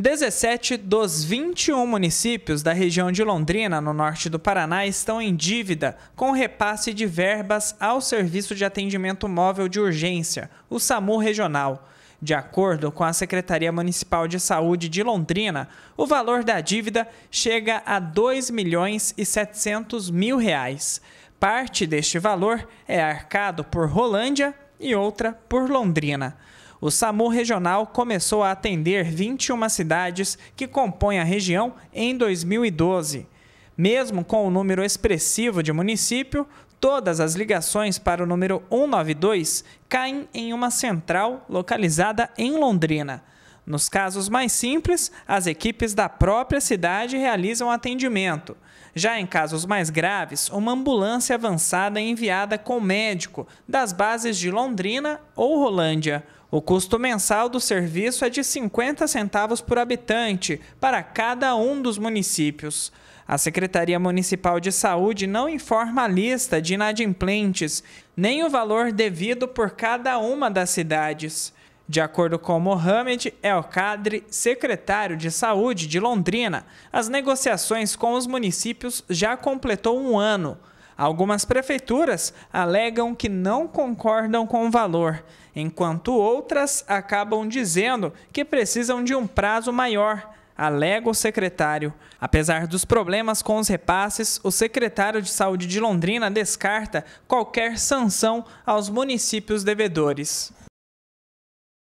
17 dos 21 municípios da região de Londrina, no norte do Paraná, estão em dívida com repasse de verbas ao Serviço de Atendimento Móvel de Urgência, o SAMU Regional. De acordo com a Secretaria Municipal de Saúde de Londrina, o valor da dívida chega a 2 milhões e 700 mil reais. Parte deste valor é arcado por Rolândia e outra por Londrina o SAMU regional começou a atender 21 cidades que compõem a região em 2012. Mesmo com o um número expressivo de município, todas as ligações para o número 192 caem em uma central localizada em Londrina. Nos casos mais simples, as equipes da própria cidade realizam atendimento. Já em casos mais graves, uma ambulância avançada é enviada com médico das bases de Londrina ou Rolândia. O custo mensal do serviço é de 50 centavos por habitante para cada um dos municípios. A Secretaria Municipal de Saúde não informa a lista de inadimplentes, nem o valor devido por cada uma das cidades. De acordo com Mohamed El Kadri, secretário de Saúde de Londrina, as negociações com os municípios já completou um ano. Algumas prefeituras alegam que não concordam com o valor, enquanto outras acabam dizendo que precisam de um prazo maior alega o secretário. Apesar dos problemas com os repasses, o secretário de Saúde de Londrina descarta qualquer sanção aos municípios devedores.